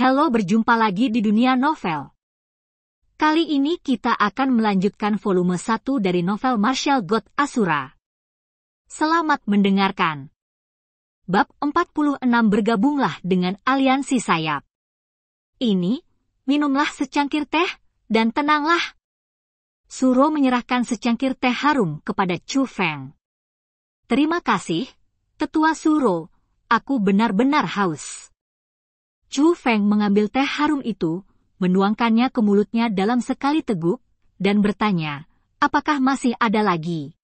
Halo, berjumpa lagi di dunia novel. Kali ini kita akan melanjutkan volume 1 dari novel Marshall God Asura. Selamat mendengarkan. Bab 46 bergabunglah dengan aliansi sayap. Ini, minumlah secangkir teh, dan tenanglah. Suro menyerahkan secangkir teh harum kepada Chu Feng. Terima kasih, Tetua Suro, aku benar-benar haus. Chu Feng mengambil teh harum itu, menuangkannya ke mulutnya dalam sekali teguk, dan bertanya, apakah masih ada lagi?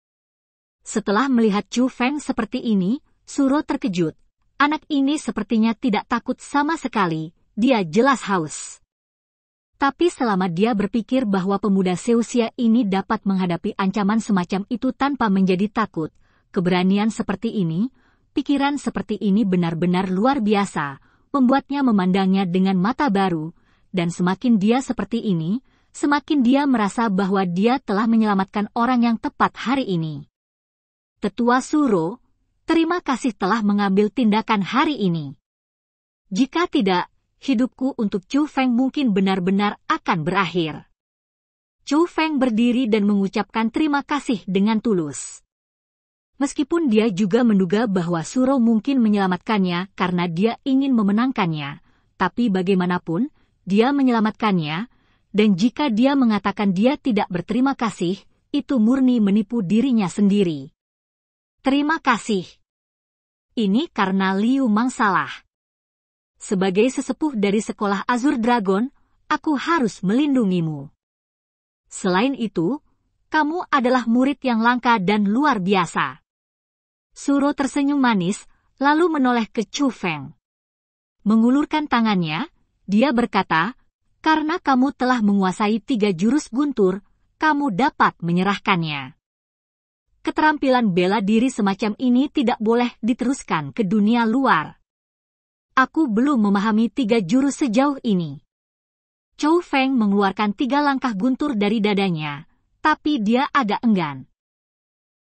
Setelah melihat Chu Feng seperti ini, Suro terkejut. Anak ini sepertinya tidak takut sama sekali, dia jelas haus. Tapi selama dia berpikir bahwa pemuda seusia ini dapat menghadapi ancaman semacam itu tanpa menjadi takut, keberanian seperti ini, pikiran seperti ini benar-benar luar biasa, membuatnya memandangnya dengan mata baru, dan semakin dia seperti ini, semakin dia merasa bahwa dia telah menyelamatkan orang yang tepat hari ini. Tetua Suro, terima kasih telah mengambil tindakan hari ini. Jika tidak, hidupku untuk Chu Feng mungkin benar-benar akan berakhir. Chu Feng berdiri dan mengucapkan terima kasih dengan tulus meskipun dia juga menduga bahwa Suro mungkin menyelamatkannya karena dia ingin memenangkannya. Tapi bagaimanapun, dia menyelamatkannya, dan jika dia mengatakan dia tidak berterima kasih, itu murni menipu dirinya sendiri. Terima kasih. Ini karena Liu Mang salah. Sebagai sesepuh dari sekolah Azur Dragon, aku harus melindungimu. Selain itu, kamu adalah murid yang langka dan luar biasa. Suro tersenyum manis, lalu menoleh ke Chu Feng. Mengulurkan tangannya, dia berkata, karena kamu telah menguasai tiga jurus guntur, kamu dapat menyerahkannya. Keterampilan bela diri semacam ini tidak boleh diteruskan ke dunia luar. Aku belum memahami tiga jurus sejauh ini. Chou Feng mengeluarkan tiga langkah guntur dari dadanya, tapi dia agak enggan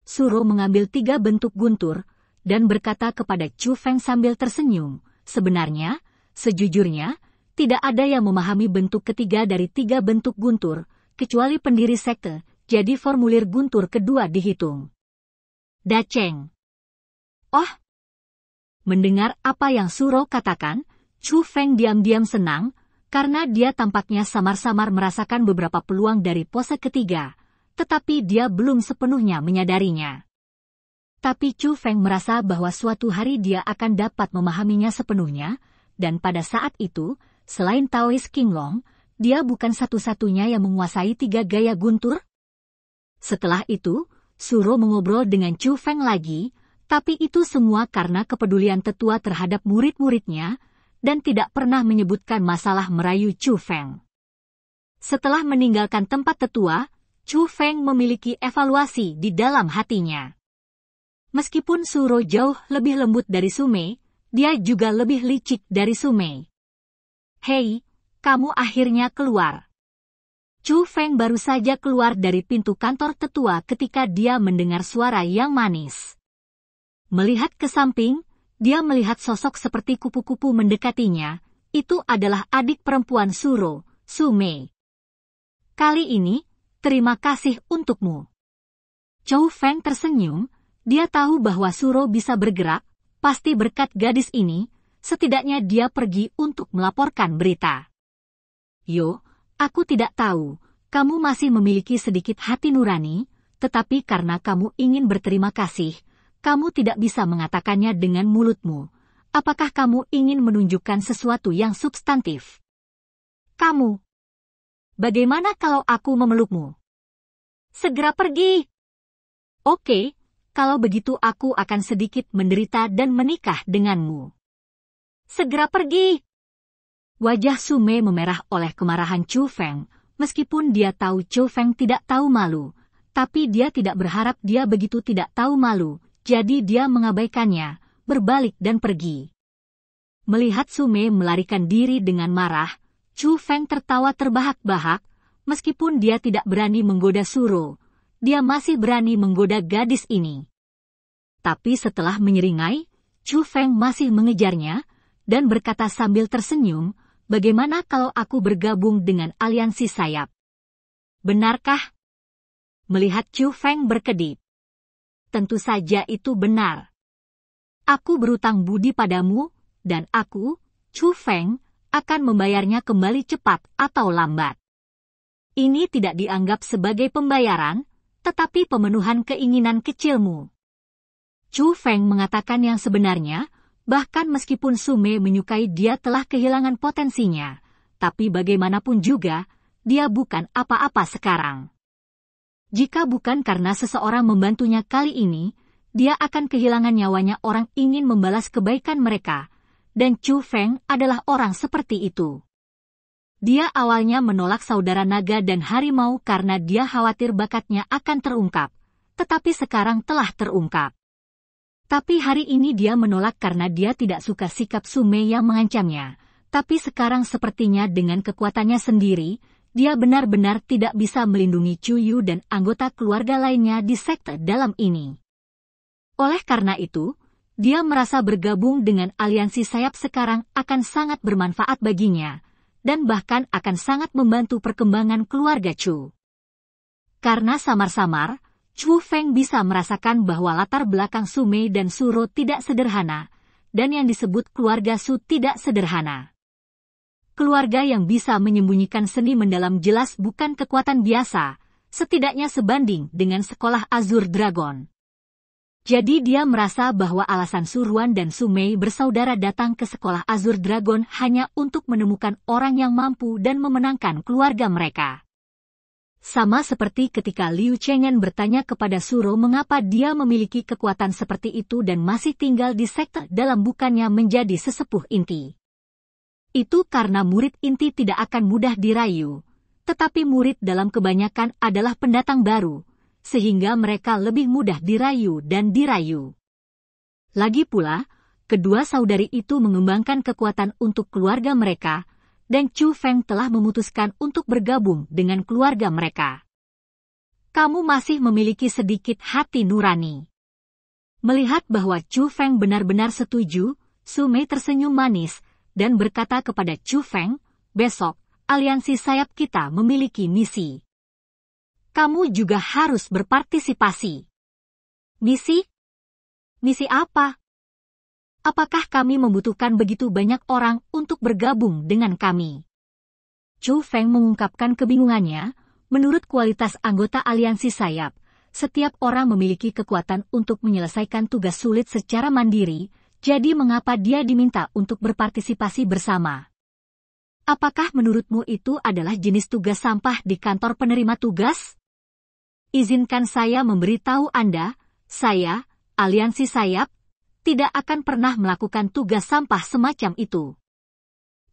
suruh mengambil tiga bentuk guntur, dan berkata kepada Chu Feng sambil tersenyum, sebenarnya, sejujurnya, tidak ada yang memahami bentuk ketiga dari tiga bentuk guntur, kecuali pendiri sekte, jadi formulir guntur kedua dihitung. Da Cheng. Oh! Mendengar apa yang Suro katakan, Chu Feng diam-diam senang, karena dia tampaknya samar-samar merasakan beberapa peluang dari pose ketiga tetapi dia belum sepenuhnya menyadarinya. Tapi Chu Feng merasa bahwa suatu hari dia akan dapat memahaminya sepenuhnya, dan pada saat itu, selain Taois Long, dia bukan satu-satunya yang menguasai tiga gaya guntur. Setelah itu, Suro mengobrol dengan Chu Feng lagi, tapi itu semua karena kepedulian tetua terhadap murid-muridnya, dan tidak pernah menyebutkan masalah merayu Chu Feng. Setelah meninggalkan tempat tetua, Chu Feng memiliki evaluasi di dalam hatinya. Meskipun Su Ro jauh lebih lembut dari Su Mei, dia juga lebih licik dari Su Mei. Hei, kamu akhirnya keluar. Chu Feng baru saja keluar dari pintu kantor tetua ketika dia mendengar suara yang manis. Melihat ke samping, dia melihat sosok seperti kupu-kupu mendekatinya. Itu adalah adik perempuan Suro, Mei. Kali ini, terima kasih untukmu. Chow Feng tersenyum, dia tahu bahwa Suro bisa bergerak, pasti berkat gadis ini, setidaknya dia pergi untuk melaporkan berita. Yo, aku tidak tahu, kamu masih memiliki sedikit hati nurani, tetapi karena kamu ingin berterima kasih, kamu tidak bisa mengatakannya dengan mulutmu. Apakah kamu ingin menunjukkan sesuatu yang substantif? Kamu Bagaimana kalau aku memelukmu? Segera pergi. Oke, kalau begitu aku akan sedikit menderita dan menikah denganmu. Segera pergi. Wajah Sume memerah oleh kemarahan Chu Feng, meskipun dia tahu Chu Feng tidak tahu malu, tapi dia tidak berharap dia begitu tidak tahu malu, jadi dia mengabaikannya, berbalik dan pergi. Melihat Sume melarikan diri dengan marah, Chu Feng tertawa terbahak-bahak, meskipun dia tidak berani menggoda Suro, dia masih berani menggoda gadis ini. Tapi setelah menyeringai, Chu Feng masih mengejarnya dan berkata sambil tersenyum, bagaimana kalau aku bergabung dengan aliansi sayap? Benarkah? Melihat Chu Feng berkedip. Tentu saja itu benar. Aku berutang budi padamu, dan aku, Chu Feng, akan membayarnya kembali cepat atau lambat. Ini tidak dianggap sebagai pembayaran, tetapi pemenuhan keinginan kecilmu. Chu Feng mengatakan yang sebenarnya, bahkan meskipun Sume menyukai dia telah kehilangan potensinya, tapi bagaimanapun juga, dia bukan apa-apa sekarang. Jika bukan karena seseorang membantunya kali ini, dia akan kehilangan nyawanya orang ingin membalas kebaikan mereka, dan Chu Feng adalah orang seperti itu. Dia awalnya menolak saudara naga dan harimau karena dia khawatir bakatnya akan terungkap, tetapi sekarang telah terungkap. Tapi hari ini dia menolak karena dia tidak suka sikap Sume yang mengancamnya, tapi sekarang sepertinya dengan kekuatannya sendiri, dia benar-benar tidak bisa melindungi Chu Yu dan anggota keluarga lainnya di sekte dalam ini. Oleh karena itu, dia merasa bergabung dengan aliansi sayap sekarang akan sangat bermanfaat baginya, dan bahkan akan sangat membantu perkembangan keluarga Chu. Karena samar-samar, Chu Feng bisa merasakan bahwa latar belakang Sume dan Suro tidak sederhana, dan yang disebut keluarga Su tidak sederhana. Keluarga yang bisa menyembunyikan seni mendalam jelas bukan kekuatan biasa, setidaknya sebanding dengan sekolah Azur Dragon. Jadi dia merasa bahwa alasan Suruan dan Sumei bersaudara datang ke sekolah Azur Dragon hanya untuk menemukan orang yang mampu dan memenangkan keluarga mereka. Sama seperti ketika Liu Chengen bertanya kepada Suro mengapa dia memiliki kekuatan seperti itu dan masih tinggal di sekte dalam bukannya menjadi sesepuh inti. Itu karena murid inti tidak akan mudah dirayu, tetapi murid dalam kebanyakan adalah pendatang baru, sehingga mereka lebih mudah dirayu dan dirayu. Lagi pula, kedua saudari itu mengembangkan kekuatan untuk keluarga mereka, dan Chu Feng telah memutuskan untuk bergabung dengan keluarga mereka. Kamu masih memiliki sedikit hati nurani. Melihat bahwa Chu Feng benar-benar setuju, Su Mei tersenyum manis dan berkata kepada Chu Feng, besok, aliansi sayap kita memiliki misi kamu juga harus berpartisipasi. Misi? Misi apa? Apakah kami membutuhkan begitu banyak orang untuk bergabung dengan kami? Chu Feng mengungkapkan kebingungannya, menurut kualitas anggota aliansi sayap, setiap orang memiliki kekuatan untuk menyelesaikan tugas sulit secara mandiri, jadi mengapa dia diminta untuk berpartisipasi bersama? Apakah menurutmu itu adalah jenis tugas sampah di kantor penerima tugas? Izinkan saya memberitahu Anda, saya, aliansi sayap, tidak akan pernah melakukan tugas sampah semacam itu.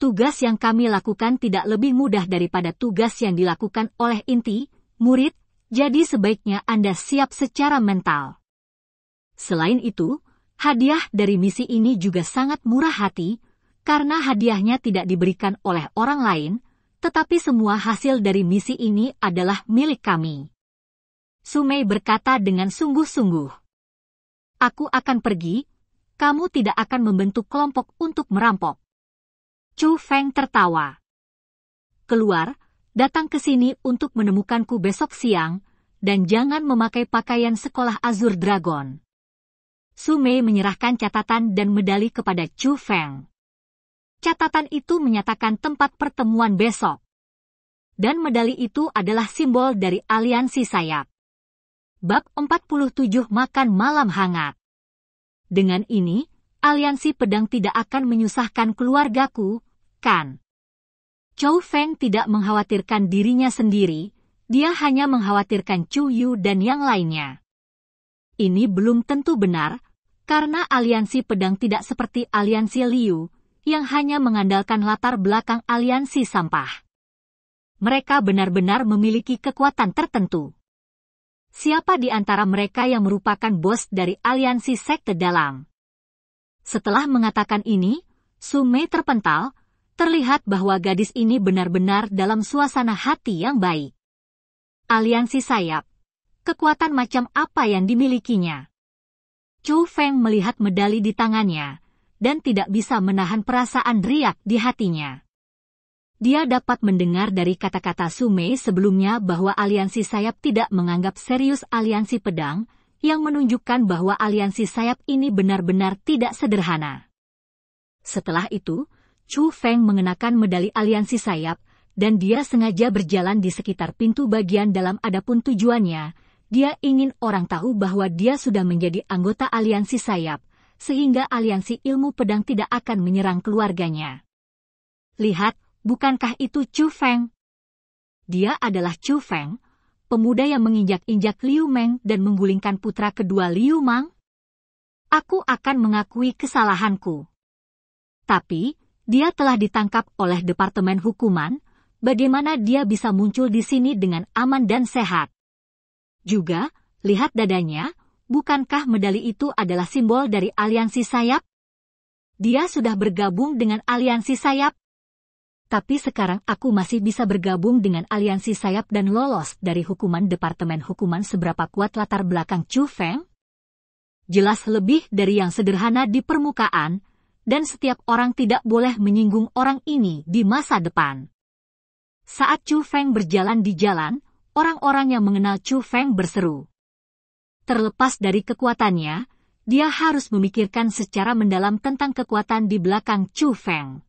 Tugas yang kami lakukan tidak lebih mudah daripada tugas yang dilakukan oleh inti, murid, jadi sebaiknya Anda siap secara mental. Selain itu, hadiah dari misi ini juga sangat murah hati, karena hadiahnya tidak diberikan oleh orang lain, tetapi semua hasil dari misi ini adalah milik kami. Sumei berkata dengan sungguh-sungguh. Aku akan pergi, kamu tidak akan membentuk kelompok untuk merampok. Chu Feng tertawa. Keluar, datang ke sini untuk menemukanku besok siang, dan jangan memakai pakaian sekolah Azur Dragon. Sumei menyerahkan catatan dan medali kepada Chu Feng. Catatan itu menyatakan tempat pertemuan besok. Dan medali itu adalah simbol dari aliansi sayap. Bab 47 Makan Malam Hangat Dengan ini, aliansi pedang tidak akan menyusahkan keluargaku, kan? Chou Feng tidak mengkhawatirkan dirinya sendiri, dia hanya mengkhawatirkan Chu Yu dan yang lainnya. Ini belum tentu benar, karena aliansi pedang tidak seperti aliansi Liu, yang hanya mengandalkan latar belakang aliansi sampah mereka benar-benar memiliki kekuatan tertentu siapa di antara mereka yang merupakan bos dari aliansi sekte Dalang? Setelah mengatakan ini, Sume terpental, terlihat bahwa gadis ini benar-benar dalam suasana hati yang baik. Aliansi sayap, kekuatan macam apa yang dimilikinya? Chu Feng melihat medali di tangannya, dan tidak bisa menahan perasaan riak di hatinya dia dapat mendengar dari kata-kata Sume sebelumnya bahwa aliansi sayap tidak menganggap serius aliansi pedang, yang menunjukkan bahwa aliansi sayap ini benar-benar tidak sederhana. Setelah itu, Chu Feng mengenakan medali aliansi sayap, dan dia sengaja berjalan di sekitar pintu bagian dalam adapun tujuannya, dia ingin orang tahu bahwa dia sudah menjadi anggota aliansi sayap, sehingga aliansi ilmu pedang tidak akan menyerang keluarganya. Lihat, Bukankah itu Chu Feng? Dia adalah Chu Feng, pemuda yang menginjak-injak Liu Meng dan menggulingkan putra kedua Liu Mang? Aku akan mengakui kesalahanku. Tapi, dia telah ditangkap oleh Departemen Hukuman, bagaimana dia bisa muncul di sini dengan aman dan sehat. Juga, lihat dadanya, bukankah medali itu adalah simbol dari aliansi sayap? Dia sudah bergabung dengan aliansi sayap tapi sekarang aku masih bisa bergabung dengan aliansi sayap dan lolos dari hukuman Departemen Hukuman seberapa kuat latar belakang Chu Feng? Jelas lebih dari yang sederhana di permukaan, dan setiap orang tidak boleh menyinggung orang ini di masa depan. Saat Chu Feng berjalan di jalan, orang-orang yang mengenal Chu Feng berseru. Terlepas dari kekuatannya, dia harus memikirkan secara mendalam tentang kekuatan di belakang Chu Feng.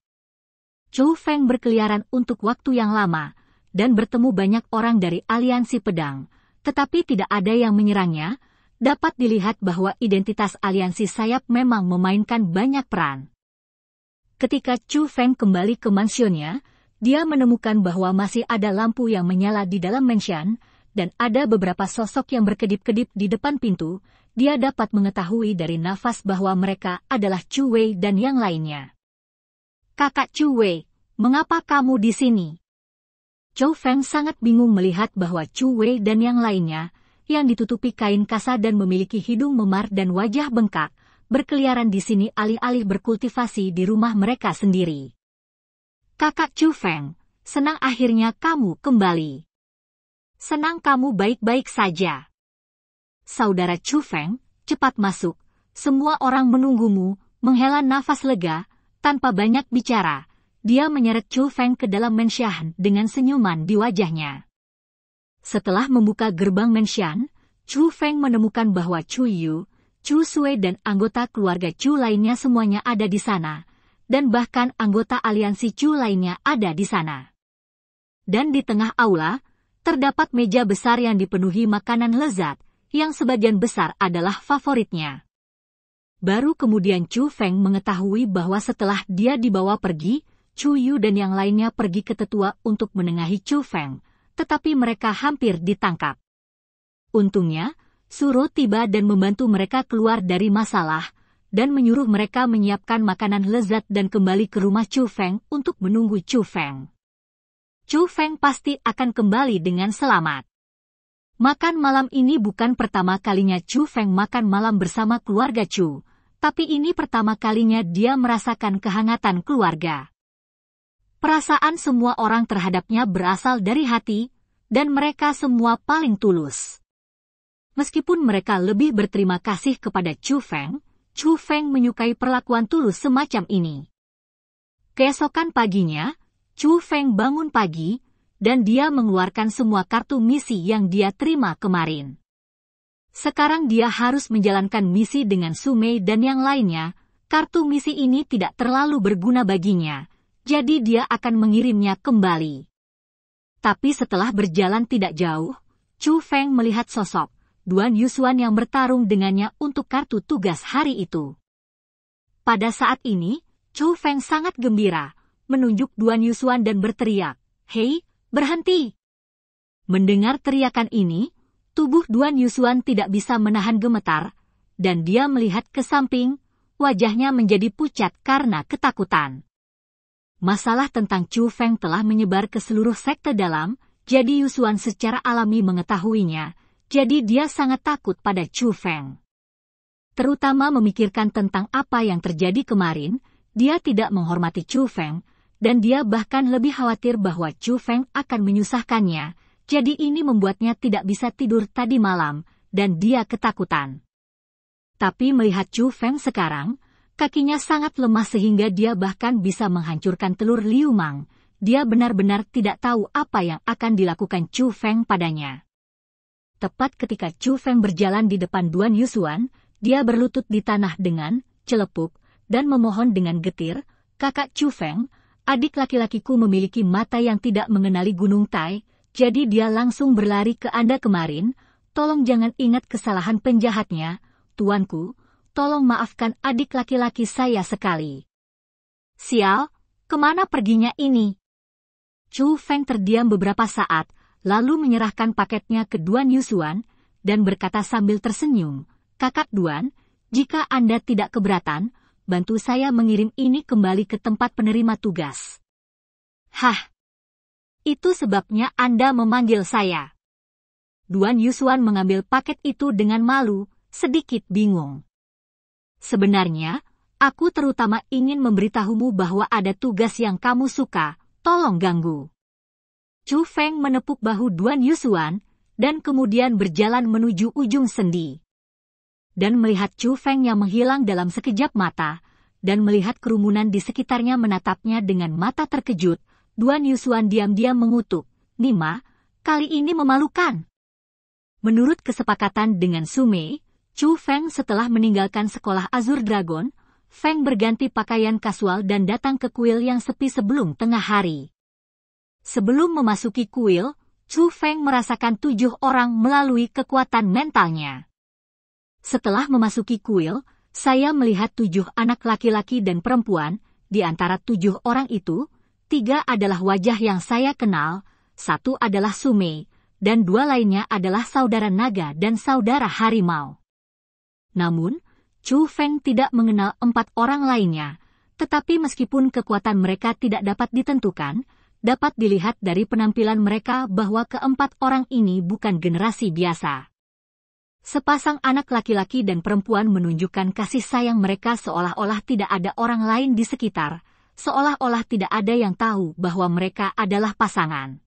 Chu Feng berkeliaran untuk waktu yang lama dan bertemu banyak orang dari aliansi pedang, tetapi tidak ada yang menyerangnya. Dapat dilihat bahwa identitas aliansi sayap memang memainkan banyak peran. Ketika Chu Feng kembali ke mansionnya, dia menemukan bahwa masih ada lampu yang menyala di dalam mansion dan ada beberapa sosok yang berkedip-kedip di depan pintu. Dia dapat mengetahui dari nafas bahwa mereka adalah Chu Wei dan yang lainnya. Kakak Chu Wei, mengapa kamu di sini? Chou Feng sangat bingung melihat bahwa Chu Wei dan yang lainnya, yang ditutupi kain kasa dan memiliki hidung memar dan wajah bengkak, berkeliaran di sini alih-alih berkultivasi di rumah mereka sendiri. Kakak Chu Feng, senang akhirnya kamu kembali. Senang kamu baik-baik saja. Saudara Chu Feng, cepat masuk. Semua orang menunggumu, menghela nafas lega, tanpa banyak bicara, dia menyeret Chu Feng ke dalam Menshan dengan senyuman di wajahnya. Setelah membuka gerbang Menshan, Chu Feng menemukan bahwa Chu Yu, Chu Sui dan anggota keluarga Chu lainnya semuanya ada di sana, dan bahkan anggota aliansi Chu lainnya ada di sana. Dan di tengah aula, terdapat meja besar yang dipenuhi makanan lezat, yang sebagian besar adalah favoritnya. Baru kemudian Chu Feng mengetahui bahwa setelah dia dibawa pergi, Chu Yu dan yang lainnya pergi ke tetua untuk menengahi Chu Feng, tetapi mereka hampir ditangkap. Untungnya, Suro tiba dan membantu mereka keluar dari masalah, dan menyuruh mereka menyiapkan makanan lezat dan kembali ke rumah Chu Feng untuk menunggu Chu Feng. Chu Feng pasti akan kembali dengan selamat. Makan malam ini bukan pertama kalinya Chu Feng makan malam bersama keluarga Chu, tapi ini pertama kalinya dia merasakan kehangatan keluarga. Perasaan semua orang terhadapnya berasal dari hati, dan mereka semua paling tulus. Meskipun mereka lebih berterima kasih kepada Chu Feng, Chu Feng menyukai perlakuan tulus semacam ini. Keesokan paginya, Chu Feng bangun pagi, dan dia mengeluarkan semua kartu misi yang dia terima kemarin. Sekarang dia harus menjalankan misi dengan Sumei dan yang lainnya. Kartu misi ini tidak terlalu berguna baginya, jadi dia akan mengirimnya kembali. Tapi setelah berjalan tidak jauh, Chu Feng melihat sosok Duan Yusuan yang bertarung dengannya untuk kartu tugas hari itu. Pada saat ini, Chu Feng sangat gembira, menunjuk Duan Yusuan dan berteriak, Hei, berhenti! Mendengar teriakan ini, Tubuh Duan Yusuan tidak bisa menahan gemetar, dan dia melihat ke samping, wajahnya menjadi pucat karena ketakutan. Masalah tentang Chu Feng telah menyebar ke seluruh sekte dalam, jadi Yusuan secara alami mengetahuinya, jadi dia sangat takut pada Chu Feng. Terutama memikirkan tentang apa yang terjadi kemarin, dia tidak menghormati Chu Feng, dan dia bahkan lebih khawatir bahwa Chu Feng akan menyusahkannya, jadi ini membuatnya tidak bisa tidur tadi malam, dan dia ketakutan. Tapi melihat Chu Feng sekarang, kakinya sangat lemah sehingga dia bahkan bisa menghancurkan telur Liu Mang. Dia benar-benar tidak tahu apa yang akan dilakukan Chu Feng padanya. Tepat ketika Chu Feng berjalan di depan Duan Yusuan, dia berlutut di tanah dengan celepuk dan memohon dengan getir, kakak Chu Feng, adik laki-lakiku memiliki mata yang tidak mengenali gunung Tai, jadi dia langsung berlari ke Anda kemarin, tolong jangan ingat kesalahan penjahatnya, tuanku, tolong maafkan adik laki-laki saya sekali. Sial, kemana perginya ini? Chu Feng terdiam beberapa saat, lalu menyerahkan paketnya ke Duan Yusuan, dan berkata sambil tersenyum, Kakak Duan, jika Anda tidak keberatan, bantu saya mengirim ini kembali ke tempat penerima tugas. Hah, itu sebabnya Anda memanggil saya. Duan Yusuan mengambil paket itu dengan malu, sedikit bingung. Sebenarnya, aku terutama ingin memberitahumu bahwa ada tugas yang kamu suka, tolong ganggu. Chu Feng menepuk bahu Duan Yusuan, dan kemudian berjalan menuju ujung sendi. Dan melihat Chu Feng yang menghilang dalam sekejap mata, dan melihat kerumunan di sekitarnya menatapnya dengan mata terkejut, Duan Yusuan diam-diam mengutuk. Nima, kali ini memalukan. Menurut kesepakatan dengan Sume, Chu Feng setelah meninggalkan sekolah Azur Dragon, Feng berganti pakaian kasual dan datang ke kuil yang sepi sebelum tengah hari. Sebelum memasuki kuil, Chu Feng merasakan tujuh orang melalui kekuatan mentalnya. Setelah memasuki kuil, saya melihat tujuh anak laki-laki dan perempuan, di antara tujuh orang itu, Tiga adalah wajah yang saya kenal, satu adalah sumei dan dua lainnya adalah saudara naga dan saudara harimau. Namun, Chu Feng tidak mengenal empat orang lainnya, tetapi meskipun kekuatan mereka tidak dapat ditentukan, dapat dilihat dari penampilan mereka bahwa keempat orang ini bukan generasi biasa. Sepasang anak laki-laki dan perempuan menunjukkan kasih sayang mereka seolah-olah tidak ada orang lain di sekitar, seolah-olah tidak ada yang tahu bahwa mereka adalah pasangan.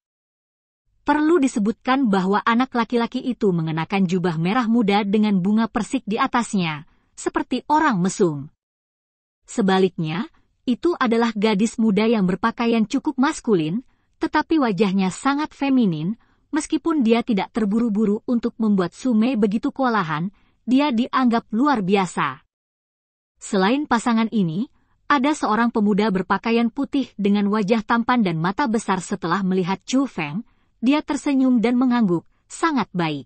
Perlu disebutkan bahwa anak laki-laki itu mengenakan jubah merah muda dengan bunga persik di atasnya, seperti orang mesum. Sebaliknya, itu adalah gadis muda yang berpakaian cukup maskulin, tetapi wajahnya sangat feminin, meskipun dia tidak terburu-buru untuk membuat Sume begitu kewalahan, dia dianggap luar biasa. Selain pasangan ini, ada seorang pemuda berpakaian putih dengan wajah tampan dan mata besar setelah melihat Chu Feng, dia tersenyum dan mengangguk, sangat baik.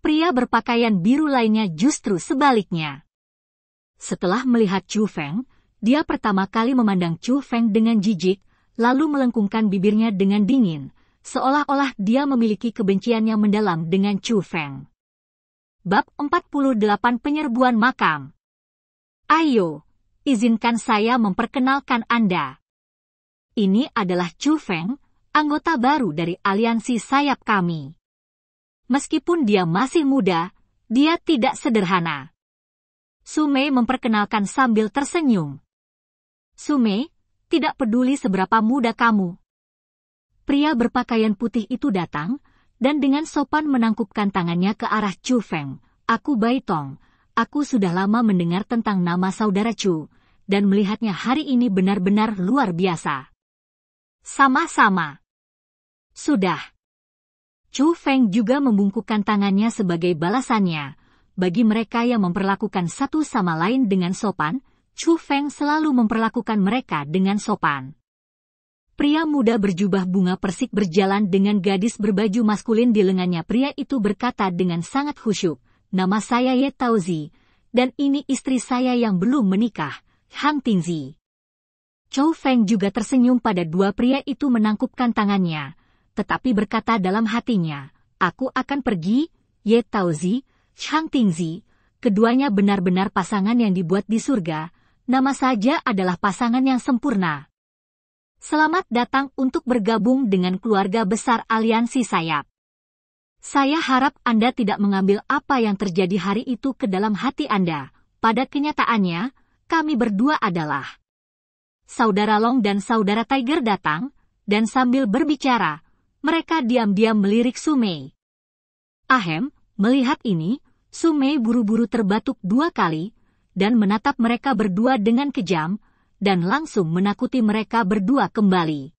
Pria berpakaian biru lainnya justru sebaliknya. Setelah melihat Chu Feng, dia pertama kali memandang Chu Feng dengan jijik, lalu melengkungkan bibirnya dengan dingin, seolah-olah dia memiliki kebencian yang mendalam dengan Chu Feng. Bab 48 Penyerbuan Makam Ayo, izinkan saya memperkenalkan Anda. Ini adalah Chu Feng, anggota baru dari aliansi sayap kami. Meskipun dia masih muda, dia tidak sederhana. Sumei memperkenalkan sambil tersenyum. Sumei, tidak peduli seberapa muda kamu. Pria berpakaian putih itu datang, dan dengan sopan menangkupkan tangannya ke arah Chu Feng. Aku Baitong, aku sudah lama mendengar tentang nama saudara Chu, dan melihatnya hari ini benar-benar luar biasa. Sama-sama. Sudah. Chu Feng juga membungkukkan tangannya sebagai balasannya. Bagi mereka yang memperlakukan satu sama lain dengan sopan, Chu Feng selalu memperlakukan mereka dengan sopan. Pria muda berjubah bunga persik berjalan dengan gadis berbaju maskulin di lengannya. Pria itu berkata dengan sangat khusyuk, Nama saya Ye Tauzi, dan ini istri saya yang belum menikah Hang Tingzi. Chou Feng juga tersenyum pada dua pria itu menangkupkan tangannya, tetapi berkata dalam hatinya, aku akan pergi, Ye Taozi, Chang Tingzi, keduanya benar-benar pasangan yang dibuat di surga, nama saja adalah pasangan yang sempurna. Selamat datang untuk bergabung dengan keluarga besar aliansi sayap. Saya harap Anda tidak mengambil apa yang terjadi hari itu ke dalam hati Anda. Pada kenyataannya, kami berdua adalah Saudara Long dan Saudara Tiger datang, dan sambil berbicara, mereka diam-diam melirik Sumei. Ahem, melihat ini, Sumei buru-buru terbatuk dua kali, dan menatap mereka berdua dengan kejam, dan langsung menakuti mereka berdua kembali.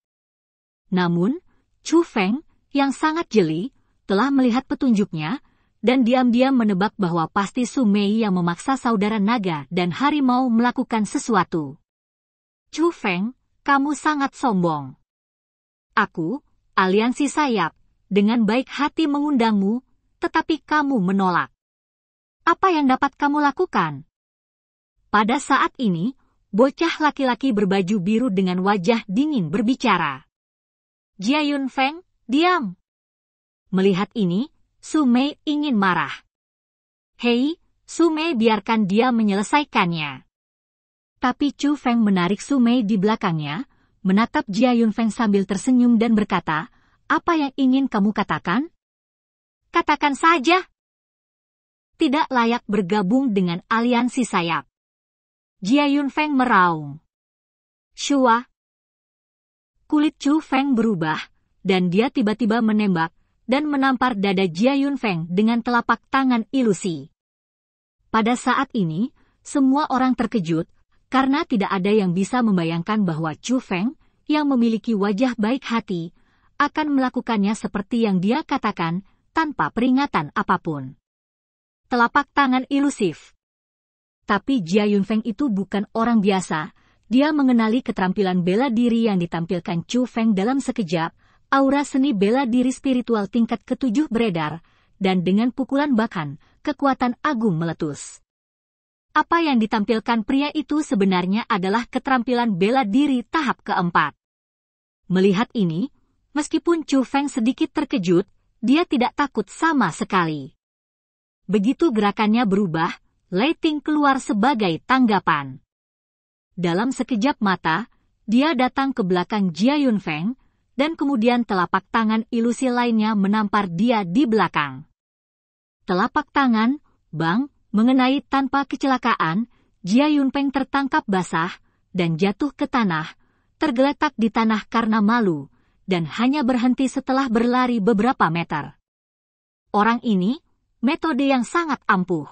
Namun, Chu Feng, yang sangat jeli, telah melihat petunjuknya, dan diam-diam menebak bahwa pasti Sumei yang memaksa saudara naga dan harimau melakukan sesuatu. Chu Feng, kamu sangat sombong. Aku, aliansi sayap, dengan baik hati mengundangmu, tetapi kamu menolak. Apa yang dapat kamu lakukan? Pada saat ini, bocah laki-laki berbaju biru dengan wajah dingin berbicara. Jia Yun Feng, diam. Melihat ini, Sumei ingin marah. Hei, Sumei, biarkan dia menyelesaikannya. Tapi Chu Feng menarik Sumei di belakangnya, menatap Jia Yunfeng sambil tersenyum dan berkata, apa yang ingin kamu katakan? Katakan saja. Tidak layak bergabung dengan aliansi sayap. Jia Yunfeng meraung. Shua. Kulit Chu Feng berubah, dan dia tiba-tiba menembak, dan menampar dada Jia Yunfeng dengan telapak tangan ilusi. Pada saat ini, semua orang terkejut karena tidak ada yang bisa membayangkan bahwa Chu Feng yang memiliki wajah baik hati akan melakukannya seperti yang dia katakan tanpa peringatan apapun. Telapak tangan ilusif. Tapi Jia Yunfeng itu bukan orang biasa. Dia mengenali keterampilan bela diri yang ditampilkan Chu Feng dalam sekejap aura seni bela diri spiritual tingkat ketujuh beredar, dan dengan pukulan bahkan kekuatan agung meletus. Apa yang ditampilkan pria itu sebenarnya adalah keterampilan bela diri tahap keempat. Melihat ini, meskipun Chu Feng sedikit terkejut, dia tidak takut sama sekali. Begitu gerakannya berubah, lighting keluar sebagai tanggapan. Dalam sekejap mata, dia datang ke belakang Jia Yunfeng, dan kemudian telapak tangan ilusi lainnya menampar dia di belakang. Telapak tangan, Bang, mengenai tanpa kecelakaan, Jia Yunpeng tertangkap basah dan jatuh ke tanah, tergeletak di tanah karena malu, dan hanya berhenti setelah berlari beberapa meter. Orang ini, metode yang sangat ampuh.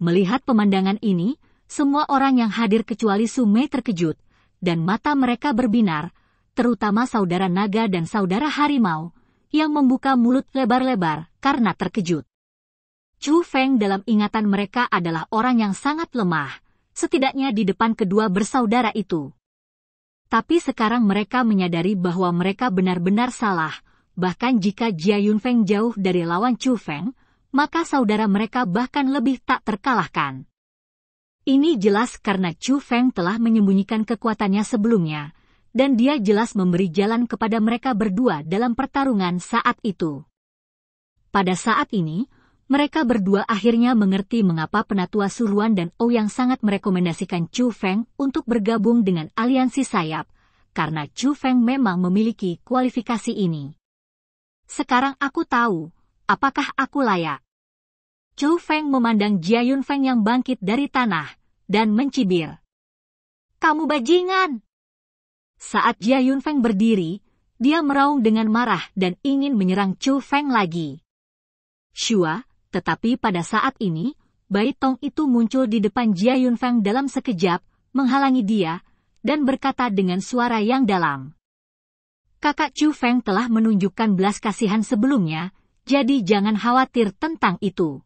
Melihat pemandangan ini, semua orang yang hadir kecuali Sumei terkejut, dan mata mereka berbinar, terutama saudara naga dan saudara harimau, yang membuka mulut lebar-lebar karena terkejut. Chu Feng dalam ingatan mereka adalah orang yang sangat lemah, setidaknya di depan kedua bersaudara itu. Tapi sekarang mereka menyadari bahwa mereka benar-benar salah, bahkan jika Jia Feng jauh dari lawan Chu Feng, maka saudara mereka bahkan lebih tak terkalahkan. Ini jelas karena Chu Feng telah menyembunyikan kekuatannya sebelumnya, dan dia jelas memberi jalan kepada mereka berdua dalam pertarungan saat itu. Pada saat ini, mereka berdua akhirnya mengerti mengapa penatua Suruan dan Ou yang sangat merekomendasikan Chu Feng untuk bergabung dengan aliansi sayap, karena Chu Feng memang memiliki kualifikasi ini. Sekarang aku tahu, apakah aku layak? Chu Feng memandang Jia Yun Feng yang bangkit dari tanah, dan mencibir. Kamu bajingan! Saat Jia Yunfeng berdiri, dia meraung dengan marah dan ingin menyerang Chu Feng lagi. Shua, tetapi pada saat ini, Bai Tong itu muncul di depan Jia Yunfeng dalam sekejap, menghalangi dia, dan berkata dengan suara yang dalam. Kakak Chu Feng telah menunjukkan belas kasihan sebelumnya, jadi jangan khawatir tentang itu.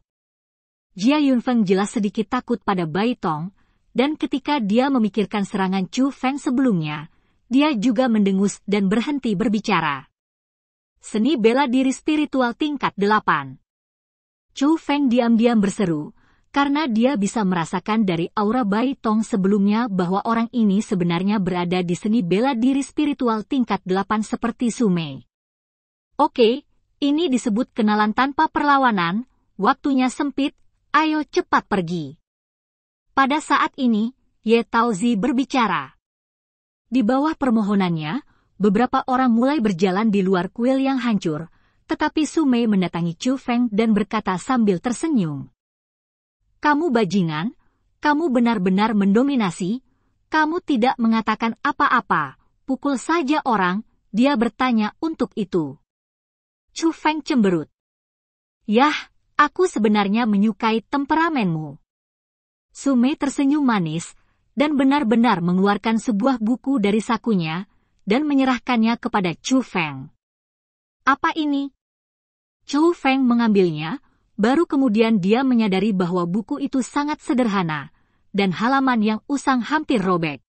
Jia Yunfeng jelas sedikit takut pada Bai Tong, dan ketika dia memikirkan serangan Chu Feng sebelumnya, dia juga mendengus dan berhenti berbicara. Seni bela diri spiritual tingkat delapan. Chu Feng diam-diam berseru, karena dia bisa merasakan dari aura Bai Tong sebelumnya bahwa orang ini sebenarnya berada di seni bela diri spiritual tingkat delapan seperti Sumei. Oke, ini disebut kenalan tanpa perlawanan, waktunya sempit, ayo cepat pergi. Pada saat ini, Ye Tao Zi berbicara. Di bawah permohonannya, beberapa orang mulai berjalan di luar kuil yang hancur, tetapi Sumei mendatangi Chu Feng dan berkata sambil tersenyum. Kamu bajingan, kamu benar-benar mendominasi, kamu tidak mengatakan apa-apa, pukul saja orang, dia bertanya untuk itu. Chu Feng cemberut. Yah, aku sebenarnya menyukai temperamenmu. Sumei tersenyum manis, dan benar-benar mengeluarkan sebuah buku dari sakunya dan menyerahkannya kepada Chu Feng. Apa ini? Chu Feng mengambilnya, baru kemudian dia menyadari bahwa buku itu sangat sederhana dan halaman yang usang hampir robek.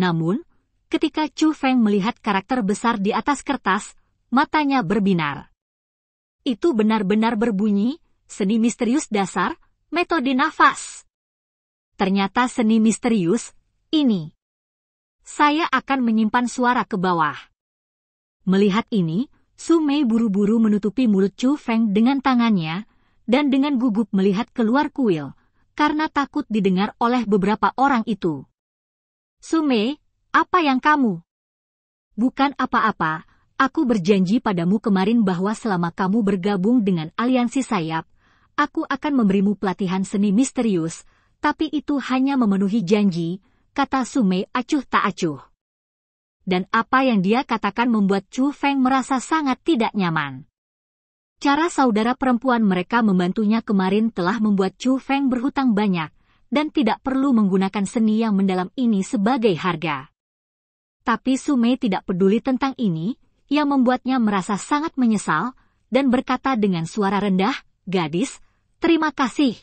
Namun, ketika Chu Feng melihat karakter besar di atas kertas, matanya berbinar. Itu benar-benar berbunyi, seni misterius dasar, metode nafas ternyata seni misterius ini. Saya akan menyimpan suara ke bawah. Melihat ini, Su Mei buru-buru menutupi mulut Chu Feng dengan tangannya dan dengan gugup melihat keluar kuil karena takut didengar oleh beberapa orang itu. Su Mei, apa yang kamu? Bukan apa-apa, aku berjanji padamu kemarin bahwa selama kamu bergabung dengan aliansi sayap, aku akan memberimu pelatihan seni misterius tapi itu hanya memenuhi janji, kata Sume acuh tak acuh. Dan apa yang dia katakan membuat Chu Feng merasa sangat tidak nyaman. Cara saudara perempuan mereka membantunya kemarin telah membuat Chu Feng berhutang banyak, dan tidak perlu menggunakan seni yang mendalam ini sebagai harga. Tapi Sumei tidak peduli tentang ini, yang membuatnya merasa sangat menyesal, dan berkata dengan suara rendah, Gadis, terima kasih.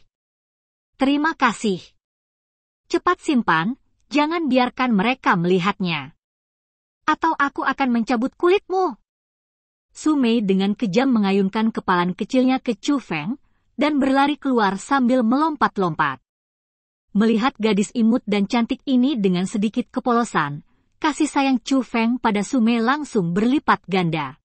Terima kasih. Cepat simpan, jangan biarkan mereka melihatnya. Atau aku akan mencabut kulitmu. Sumei dengan kejam mengayunkan kepalan kecilnya ke Chu Feng dan berlari keluar sambil melompat-lompat. Melihat gadis imut dan cantik ini dengan sedikit kepolosan, kasih sayang Chu Feng pada Sumei langsung berlipat ganda.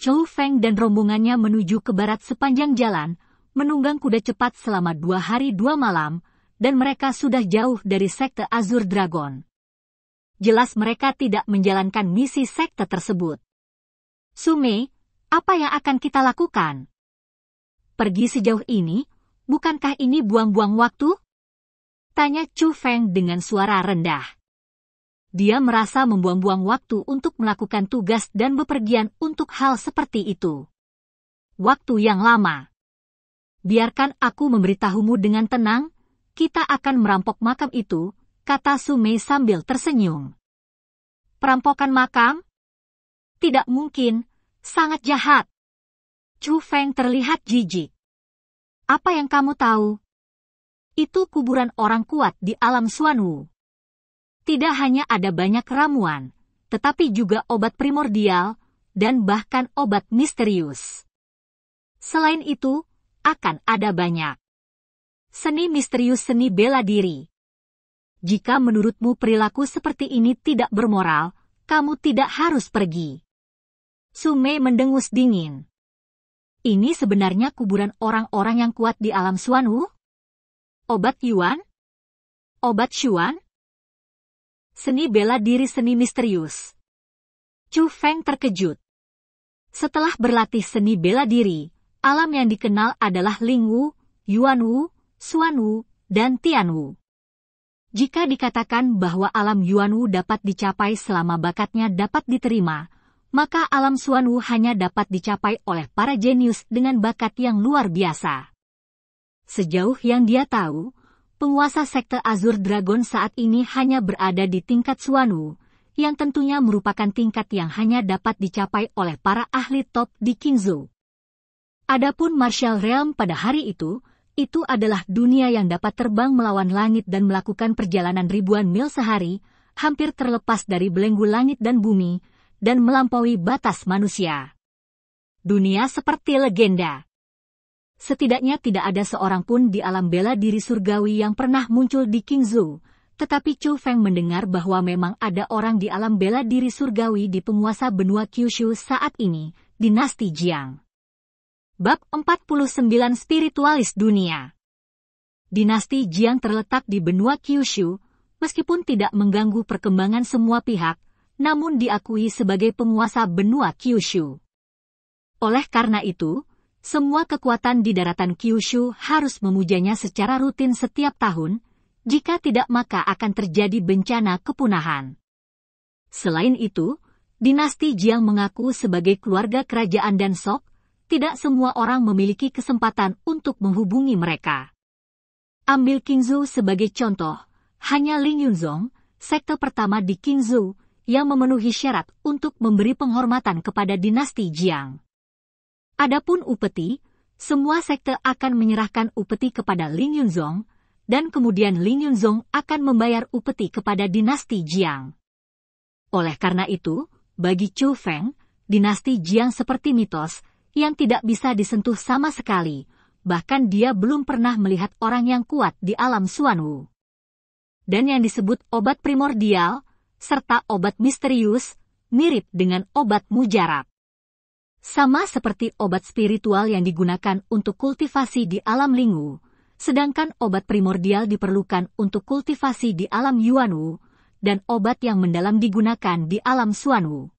Chu Feng dan rombongannya menuju ke barat sepanjang jalan, menunggang kuda cepat selama dua hari dua malam, dan mereka sudah jauh dari sekte Azur Dragon. Jelas mereka tidak menjalankan misi sekte tersebut. Sume, apa yang akan kita lakukan? Pergi sejauh ini, bukankah ini buang-buang waktu? Tanya Chu Feng dengan suara rendah. Dia merasa membuang-buang waktu untuk melakukan tugas dan bepergian untuk hal seperti itu. Waktu yang lama biarkan aku memberitahumu dengan tenang, kita akan merampok makam itu, kata Sumei sambil tersenyum. Perampokan makam? Tidak mungkin, sangat jahat. Chu Feng terlihat jijik. Apa yang kamu tahu? Itu kuburan orang kuat di alam Suanwu. Tidak hanya ada banyak ramuan, tetapi juga obat primordial dan bahkan obat misterius. Selain itu, akan ada banyak. Seni misterius seni bela diri. Jika menurutmu perilaku seperti ini tidak bermoral, kamu tidak harus pergi. Sumei mendengus dingin. Ini sebenarnya kuburan orang-orang yang kuat di alam Suanu? Obat Yuan? Obat Xuan? Seni bela diri seni misterius. Chu Feng terkejut. Setelah berlatih seni bela diri, alam yang dikenal adalah Lingwu, Yuanwu, Suanwu, dan Tianwu. Jika dikatakan bahwa alam Yuanwu dapat dicapai selama bakatnya dapat diterima, maka alam Suanwu hanya dapat dicapai oleh para jenius dengan bakat yang luar biasa. Sejauh yang dia tahu, penguasa sekte Azur Dragon saat ini hanya berada di tingkat Suanwu, yang tentunya merupakan tingkat yang hanya dapat dicapai oleh para ahli top di Kingzhou. Adapun Marshall Realm pada hari itu, itu adalah dunia yang dapat terbang melawan langit dan melakukan perjalanan ribuan mil sehari, hampir terlepas dari belenggu langit dan bumi, dan melampaui batas manusia. Dunia seperti legenda. Setidaknya tidak ada seorang pun di alam bela diri surgawi yang pernah muncul di King Zhu. tetapi Chu Feng mendengar bahwa memang ada orang di alam bela diri surgawi di penguasa benua Kyushu saat ini, dinasti Jiang. Bab 49 Spiritualis Dunia Dinasti Jiang terletak di benua Kyushu, meskipun tidak mengganggu perkembangan semua pihak, namun diakui sebagai penguasa benua Kyushu. Oleh karena itu, semua kekuatan di daratan Kyushu harus memujanya secara rutin setiap tahun, jika tidak maka akan terjadi bencana kepunahan. Selain itu, dinasti Jiang mengaku sebagai keluarga kerajaan dan Sok, tidak semua orang memiliki kesempatan untuk menghubungi mereka. Ambil Kinzu sebagai contoh, hanya Lin Yunzong, sekte pertama di Kinzu, yang memenuhi syarat untuk memberi penghormatan kepada dinasti Jiang. Adapun Upeti, semua sekte akan menyerahkan Upeti kepada Lin Yunzong, dan kemudian Lin Yunzong akan membayar Upeti kepada dinasti Jiang. Oleh karena itu, bagi Chu Feng, dinasti Jiang seperti mitos, yang tidak bisa disentuh sama sekali, bahkan dia belum pernah melihat orang yang kuat di alam Suanwu. Dan yang disebut obat primordial, serta obat misterius, mirip dengan obat mujarab. Sama seperti obat spiritual yang digunakan untuk kultivasi di alam Lingwu. sedangkan obat primordial diperlukan untuk kultivasi di alam Yuanwu, dan obat yang mendalam digunakan di alam Suanwu.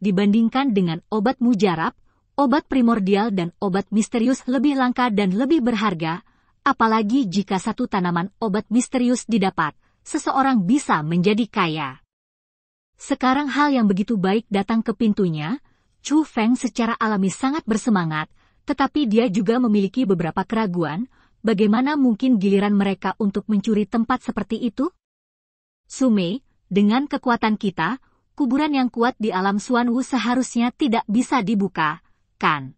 Dibandingkan dengan obat mujarab, obat primordial dan obat misterius lebih langka dan lebih berharga, apalagi jika satu tanaman obat misterius didapat, seseorang bisa menjadi kaya. Sekarang hal yang begitu baik datang ke pintunya, Chu Feng secara alami sangat bersemangat, tetapi dia juga memiliki beberapa keraguan, bagaimana mungkin giliran mereka untuk mencuri tempat seperti itu? Sume, dengan kekuatan kita, kuburan yang kuat di alam Wu seharusnya tidak bisa dibuka, menakutkan.